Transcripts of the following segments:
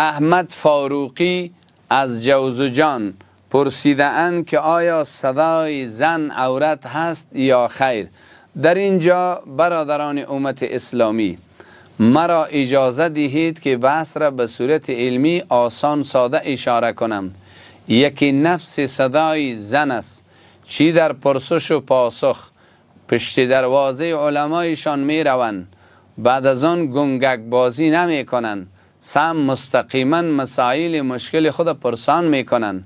احمد فاروقی از جوزجان پرسیده که آیا صدای زن عورت هست یا خیر در اینجا برادران امت اسلامی مرا اجازه دهید که بحث را به صورت علمی آسان ساده اشاره کنم یکی نفس صدای زن است چی در پرسش و پاسخ پشت دروازه علمایشان می روند بعد از آن گنگک بازی نمی کنند سم مستقیما مسائل مشکل خود پرسان میکنن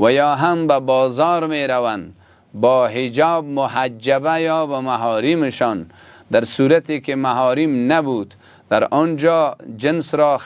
و یا هم به بازار می روند با حجاب محجبه یا به محارمشان در صورتی که محارم نبود در آنجا جنس را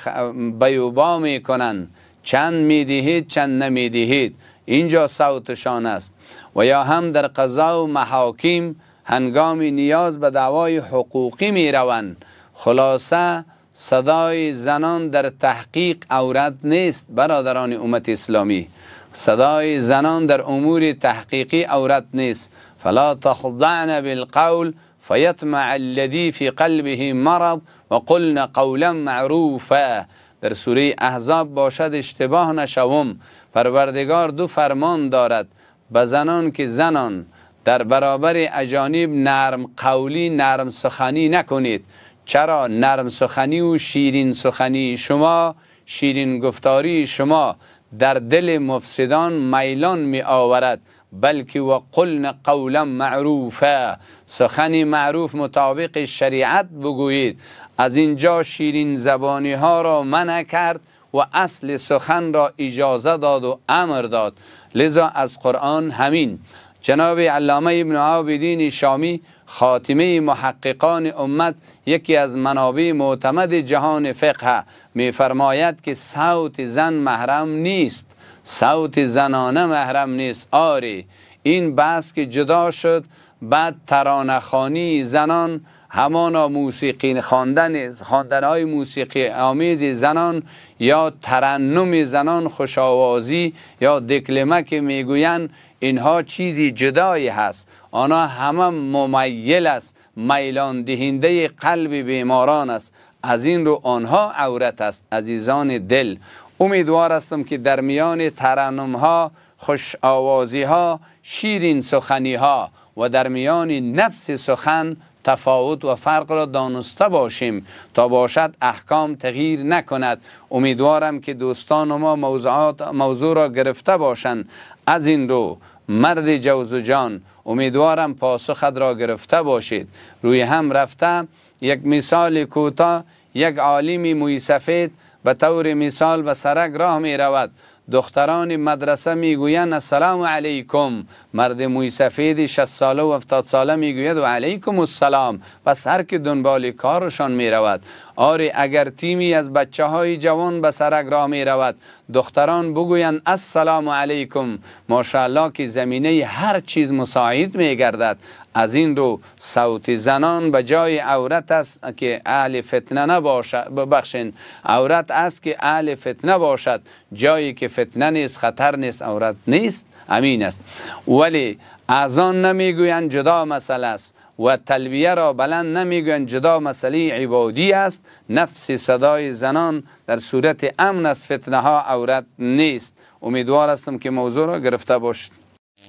بیوبا می کنند چند می دهید چند نمی دهید اینجا صوتشان است و یا هم در قضا و محاکیم هنگام نیاز به دعوای حقوقی می روند خلاصه صدای زنان در تحقیق عورت نیست برادران امت اسلامی صدای زنان در امور تحقیقی عورت نیست فلا تخضعن بالقول فیطمع الذی فی قلبه مرض و قلن قولا معروفا در سوره احزاب باشد اشتباه نشوم پروردگار دو فرمان دارد به زنان که زنان در برابر اجانب نرم قولی نرم سخنی نکنید چرا نرم سخنی و شیرین سخنی شما شیرین گفتاری شما در دل مفسدان میلان می آورد بلکه و قلن قولا معروفه سخنی معروف مطابق شریعت بگویید از اینجا شیرین زبانی ها را منع کرد و اصل سخن را اجازه داد و امر داد لذا از قرآن همین جناب علامه ابن عابدین شامی خاتمه محققان امت یکی از منابع معتمد جهان فقه میفرماید که صوت زن محرم نیست صوت زنانه محرم نیست آری این بحث که جدا شد بعد ترانخانی زنان همانا موسیقی خواندن خواندن های موسیقی آمیز زنان یا ترنم زنان خوشاوازی یا دکلمه که میگویند اینها چیزی جدایی هست آنها همه ممیل است میلان دهنده قلب بیماران است از این رو آنها عورت است عزیزان دل امیدوار هستم که در میان ترنم ها خوش آوازی ها شیرین سخنی ها و در میان نفس سخن تفاوت و فرق را دانسته باشیم تا باشد احکام تغییر نکند امیدوارم که دوستان ما موضوعات موضوع را گرفته باشند از این رو مرد جان امیدوارم پاسخت را گرفته باشید روی هم رفته یک مثال کوتاه یک عالمی موی سفید به طور مثال به سرک راه می رود دختران مدرسه میگویند السلام علیکم مرد موی سفید 60 ساله و 70 ساله میگوید و علیکم السلام پس هر که دنبال کارشان میرود آره اگر تیمی از بچه های جوان به سرک را می رود دختران بگویند السلام علیکم ماشاءالله که زمینه هر چیز مساعد می گردد از این رو صوت زنان به جای عورت است که اهل فتنه نباشد ببخشین عورت است که اهل فتنه باشد جایی که فتنه نیست خطر نیست عورت نیست امین است ولی از آن نمیگویند جدا مسئله است و تلبیه را بلند نمیگویند جدا مسئله عبادی است نفس صدای زنان در صورت امن از فتنه ها عورت نیست امیدوار هستم که موضوع را گرفته باشید